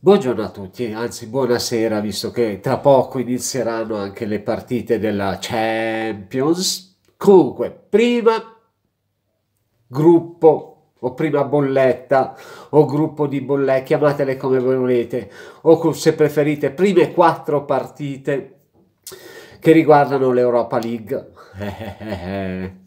Buongiorno a tutti, anzi buonasera, visto che tra poco inizieranno anche le partite della Champions. Comunque, prima gruppo o prima bolletta o gruppo di bollette, chiamatele come volete, o se preferite prime quattro partite che riguardano l'Europa League.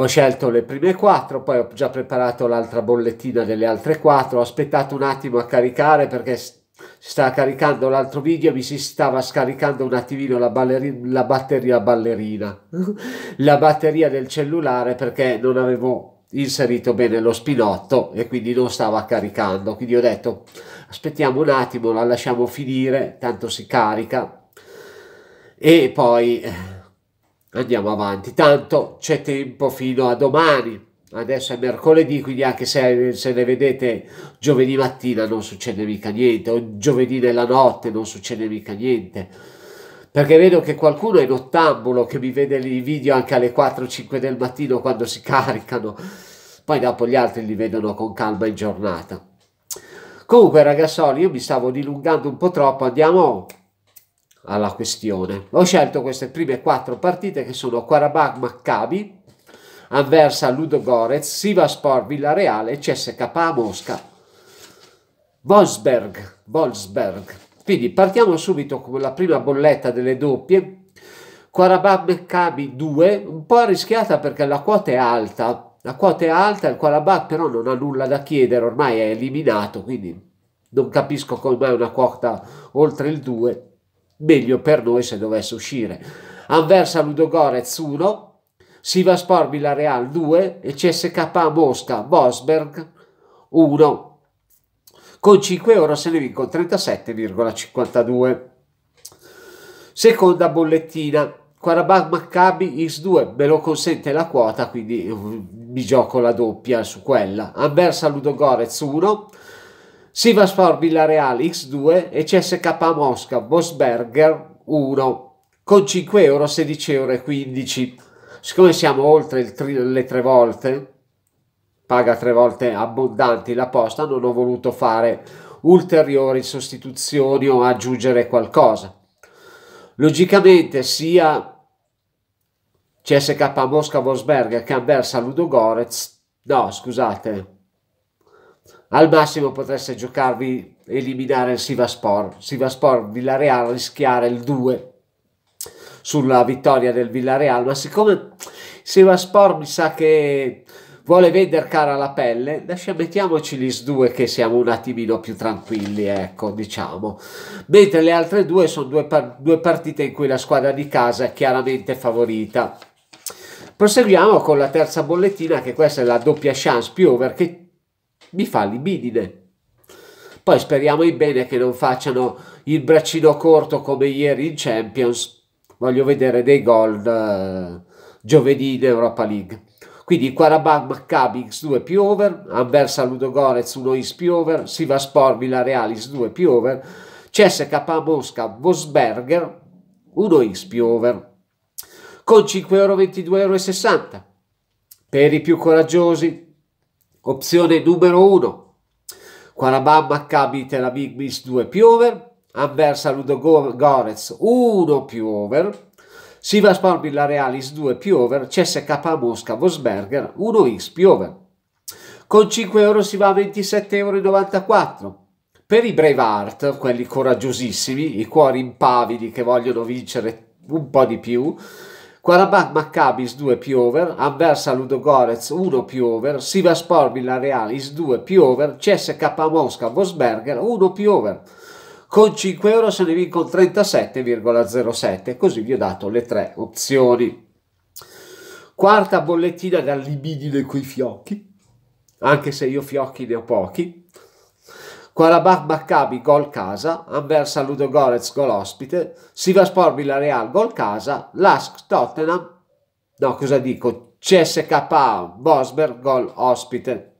ho scelto le prime quattro, poi ho già preparato l'altra bollettina delle altre quattro, ho aspettato un attimo a caricare perché si stava caricando l'altro video, mi si stava scaricando un attimino la, ballerina, la batteria ballerina, la batteria del cellulare perché non avevo inserito bene lo spinotto e quindi non stava caricando quindi ho detto aspettiamo un attimo la lasciamo finire tanto si carica e poi eh, andiamo avanti, tanto c'è tempo fino a domani. Adesso è mercoledì, quindi anche se, se ne vedete giovedì mattina non succede mica niente, o giovedì nella notte non succede mica niente. Perché vedo che qualcuno è nottambulo che mi vede i video anche alle 4-5 del mattino quando si caricano. Poi dopo gli altri li vedono con calma in giornata. Comunque ragazzoli, io mi stavo dilungando un po' troppo, andiamo alla questione. Ho scelto queste prime quattro partite che sono Karabakh Maccabi, Anversa Ludogorets, Sivaspor Villareale e CSK Mosca. Wolfsberg, Wolfsberg. Quindi partiamo subito con la prima bolletta delle doppie. Karabakh Maccabi 2, un po' arrischiata perché la quota è alta. La quota è alta, il Karabakh però non ha nulla da chiedere, ormai è eliminato, quindi non capisco come mai una quota oltre il 2 meglio per noi se dovesse uscire. Anversa Ludogorets 1, Sivaspor Villarreal 2 e CSK Mosca Bosberg 1. Con 5 euro se ne vinco 37,52. Seconda bollettina. Quarabag Maccabi X2 me lo consente la quota, quindi mm, mi gioco la doppia su quella. Anversa Ludogorets 1, Sivaspor Villareal X2 e CSK Mosca Mosberger 1 con 5 euro 16 euro 15 siccome siamo oltre le tre volte paga tre volte abbondanti la posta non ho voluto fare ulteriori sostituzioni o aggiungere qualcosa logicamente sia CSK Mosca Mosberger che Anversa Ludogorets no scusate al massimo potreste giocarvi eliminare il Sivaspor. Sivaspor Villareal rischiare il 2 sulla vittoria del Villareal, ma siccome Sivaspor mi sa che vuole vendere cara la pelle, lascia, mettiamoci gli S2 che siamo un attimino più tranquilli, ecco, diciamo. Mentre le altre due sono due, par due partite in cui la squadra di casa è chiaramente favorita. Proseguiamo con la terza bollettina, che questa è la doppia chance più over, che mi fa libidine. Poi speriamo in bene che non facciano il braccino corto come ieri in Champions. Voglio vedere dei gol eh, giovedì in Europa League. Quindi Quarabag Maccabi X2 più over, Anversa Ludogorez 1 is più over, Sivaspor Villarealis 2 più over, CSK Mosca Vosberger 1 is più over. Con 5,22,60 euro. Per i più coraggiosi Opzione numero 1. Quarabamba Maccabi la Big Miss 2 Piover, Anversa Ludogorez 1 più over, Piover, Sivaspor Realis 2 più over, CSK Mosca Vosberger 1x Piover. Con 5 euro si va a 27,94 euro. Per i brave Braveheart, quelli coraggiosissimi, i cuori impavidi che vogliono vincere un po' di più, Karabakh Maccabis 2 più over, Anversa Ludogorets 1 più over, Sivaspor Villarreal is 2 più over, CSK Mosca Vosberger 1 più over. Con 5 euro se ne vinco 37,07, così vi ho dato le tre opzioni. Quarta bollettina da libidine coi fiocchi, anche se io fiocchi ne ho pochi. Karabakh Maccabi gol casa, Anversa Ludogorets gol ospite, Sivaspor Villarreal gol casa, Lask Tottenham, no cosa dico, CSK Bosberg gol ospite.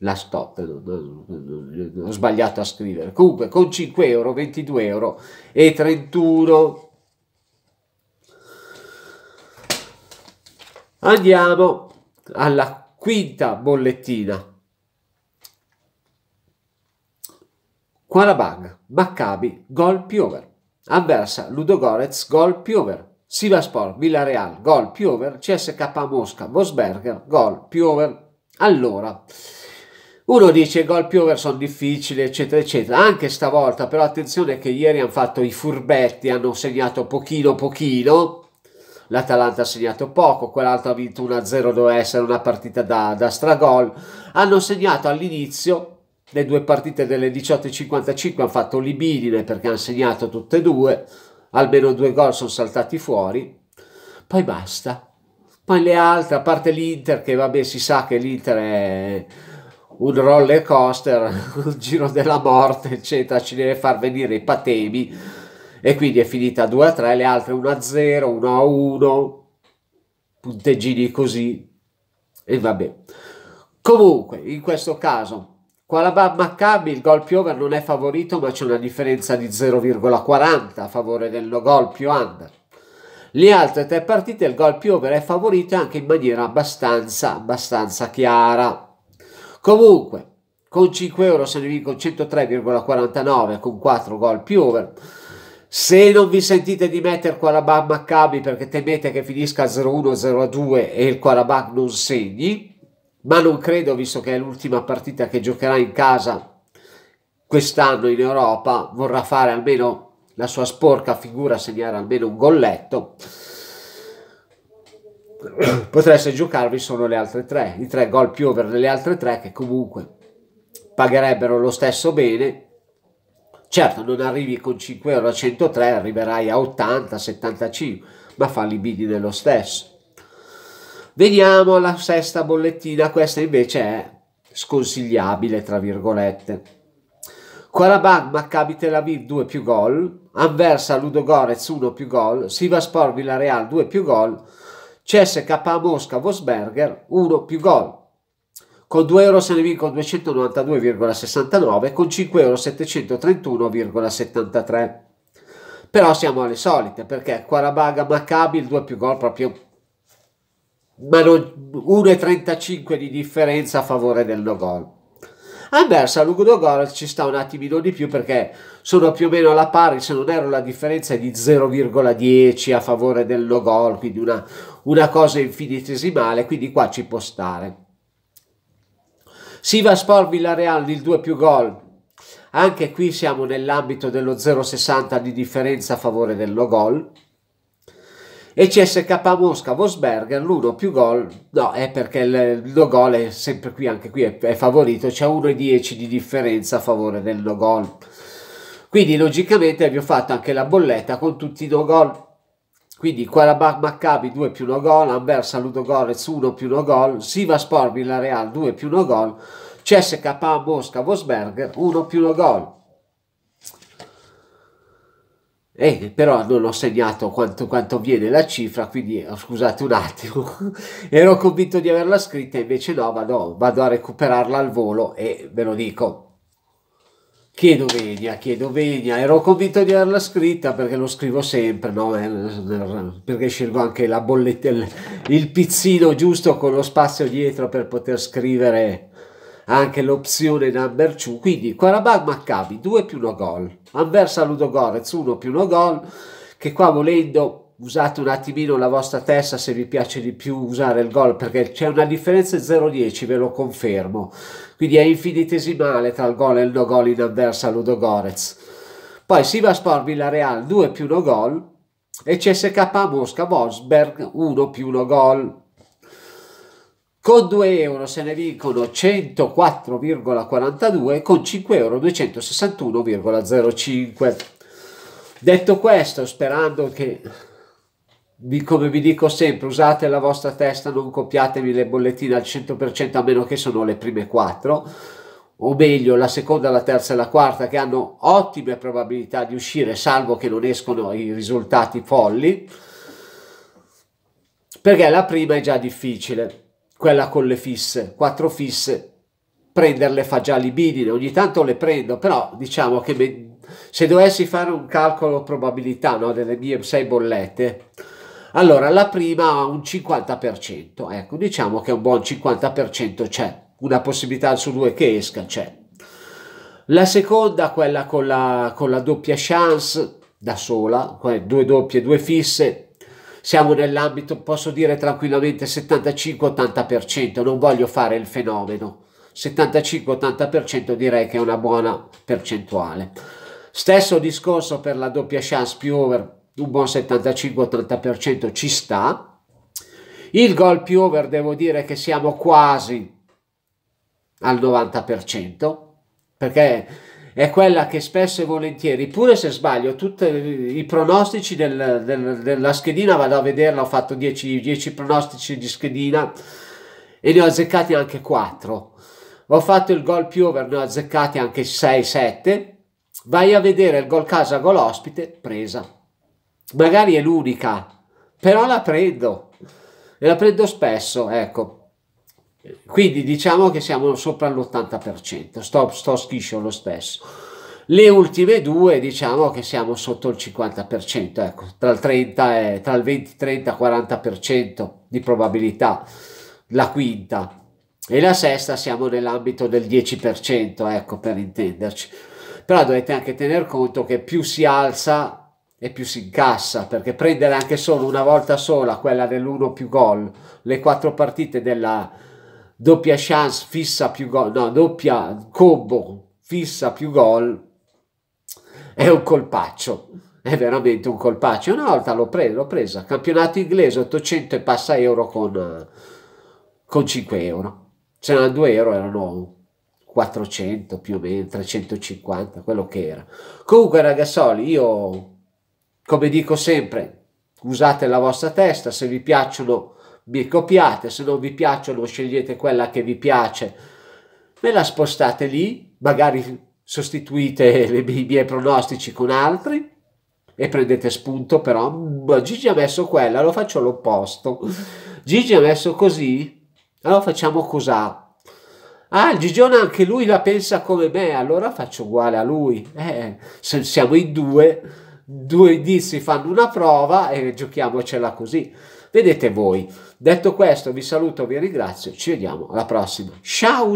Lask Tottenham, eh, ho sbagliato a scrivere. Comunque con 5 euro, 22 euro e 31. Andiamo alla quinta bollettina Quarabag, Maccabi, gol più over. Avversa, Ludogorets, gol più over. Sivaspor, Villarreal, gol più over. CSK Mosca, Vosberger, gol più over. Allora, uno dice gol più over sono difficili, eccetera, eccetera. Anche stavolta, però attenzione che ieri hanno fatto i furbetti, hanno segnato pochino, pochino. L'Atalanta ha segnato poco, quell'altro ha vinto 1-0, doveva essere una partita da, da stragol. Hanno segnato all'inizio le due partite delle 18.55 hanno fatto libidine perché hanno segnato tutte e due, almeno due gol sono saltati fuori, poi basta. Poi le altre, a parte l'Inter, che vabbè si sa che l'Inter è un roller coaster, un giro della morte, eccetera, ci deve far venire i patemi e quindi è finita 2-3, le altre 1-0, 1-1, punteggini così e vabbè. Comunque, in questo caso Qualabà Maccabi il gol più over non è favorito ma c'è una differenza di 0,40 a favore del no gol più under. Le altre tre partite il gol più over è favorito anche in maniera abbastanza, abbastanza chiara. Comunque, con 5 euro se ne vincono 103,49 con 4 gol più over. Se non vi sentite di mettere Qualabà Maccabi perché temete che finisca 0-1, 0-2 e il Qualabà non segni, ma non credo, visto che è l'ultima partita che giocherà in casa quest'anno in Europa, vorrà fare almeno la sua sporca figura, segnare almeno un golletto. Potreste giocarvi solo le altre tre, i tre gol più over delle altre tre che comunque pagherebbero lo stesso bene. Certo, non arrivi con 5 euro a 103, arriverai a 80, 75, ma falli i bidi dello stesso. Veniamo alla sesta bollettina, questa invece è sconsigliabile, tra virgolette. Karabakh, Maccabi Tel Aviv 2 più gol, Anversa, Ludogorez 1 più gol, Sivaspor, Villareal 2 più gol, CSK Mosca, Vosberger 1 più gol. Con 2 euro se ne vinco 292,69, con 5 euro 731,73. Però siamo alle solite, perché Quarabaga Maccabi il 2 più gol proprio ma 1,35 di differenza a favore del no gol. A Mersa Lugdogorets ci sta un attimino di più perché sono più o meno alla pari, se non erro la differenza è di 0,10 a favore del no gol, quindi una, una cosa infinitesimale, quindi qua ci può stare. Sivaspor Villareal il 2 più gol, anche qui siamo nell'ambito dello 0,60 di differenza a favore del no gol e CSK Mosca Vosberger l'uno più gol no è perché il, il gol è sempre qui anche qui è, è favorito c'è 1,10 di differenza a favore del no gol quindi logicamente vi ho fatto anche la bolletta con tutti i no gol quindi Quarabag Maccabi 2 più 1 gol, Anversa Ludogorets 1 più 1 gol, Sivaspor Villarreal 2 più 1 gol, CSK Mosca Vosberger 1 più 1 gol. Eh, però non ho segnato quanto, quanto viene la cifra, quindi eh, scusate un attimo, ero convinto di averla scritta, invece no, ma no, vado a recuperarla al volo e ve lo dico. Chiedo venia, chiedo venia, ero convinto di averla scritta perché lo scrivo sempre, no? Eh, perché scelgo anche la bolletta, il pizzino giusto con lo spazio dietro per poter scrivere anche l'opzione number 2. Quindi Quarabag Maccabi 2 più 1 gol, Anversa Ludogorez 1 più 1 gol, che qua volendo usate un attimino la vostra testa se vi piace di più usare il gol perché c'è una differenza 0-10 ve lo confermo quindi è infinitesimale tra il gol e il no gol in avversa Ludogorez poi Sivaspor Villarreal 2 più 1 gol e CSK Mosca Wolfsberg 1 più 1 gol con 2 euro se ne vincono 104,42, con 5 euro 261,05. Detto questo, sperando che, come vi dico sempre, usate la vostra testa, non copiatevi le bollettine al 100% a meno che sono le prime 4 o meglio la seconda, la terza e la quarta che hanno ottime probabilità di uscire salvo che non escono i risultati folli perché la prima è già difficile quella con le fisse, quattro fisse, prenderle fa già libidine, ogni tanto le prendo, però diciamo che se dovessi fare un calcolo probabilità no, delle mie sei bollette, allora la prima ha un 50%, ecco diciamo che un buon 50% c'è, una possibilità su due che esca c'è. La seconda, quella con la, con la doppia chance, da sola, due doppie, due fisse, siamo nell'ambito, posso dire tranquillamente, 75-80%, non voglio fare il fenomeno. 75-80% direi che è una buona percentuale. Stesso discorso per la doppia chance più over, un buon 75-80% ci sta. Il gol più over devo dire che siamo quasi al 90%, perché è quella che spesso e volentieri, pure se sbaglio, tutti i pronostici del, del, della schedina vado a vederla, ho fatto 10, 10 pronostici di schedina e ne ho azzeccati anche 4. Ho fatto il gol più over, ne ho azzeccati anche 6-7. Vai a vedere il gol casa, gol ospite, presa. Magari è l'unica, però la prendo e la prendo spesso, ecco. Quindi diciamo che siamo sopra l'80%, sto, sto schiscio lo stesso. Le ultime due diciamo che siamo sotto il 50%, ecco, tra il, 30 e, tra il 20, 30, 40% di probabilità, la quinta. E la sesta siamo nell'ambito del 10%, ecco, per intenderci. Però dovete anche tener conto che più si alza e più si incassa, perché prendere anche solo una volta sola, quella dell'uno più gol, le quattro partite della doppia chance fissa più gol, no, doppia combo fissa più gol, è un colpaccio, è veramente un colpaccio. Una volta l'ho, pre- l'ho presa, campionato inglese 800 e passa euro con, con 5 euro, c'erano 2 euro, erano 400 più o meno, 350, quello che era. Comunque ragazzoli, io come dico sempre, usate la vostra testa, se vi piacciono mi copiate, se non vi piacciono scegliete quella che vi piace, me la spostate lì, magari sostituite i miei pronostici con altri e prendete spunto però, ma mm, Gigi ha messo quella, lo faccio l'opposto, Gigi ha messo così, allora facciamo così. Ah, il Gigione anche lui la pensa come me, allora faccio uguale a lui. Eh, se siamo in due, due indizi fanno una prova e giochiamocela così. Vedete voi, Detto questo, vi saluto, vi ringrazio, ci vediamo alla prossima. Ciao!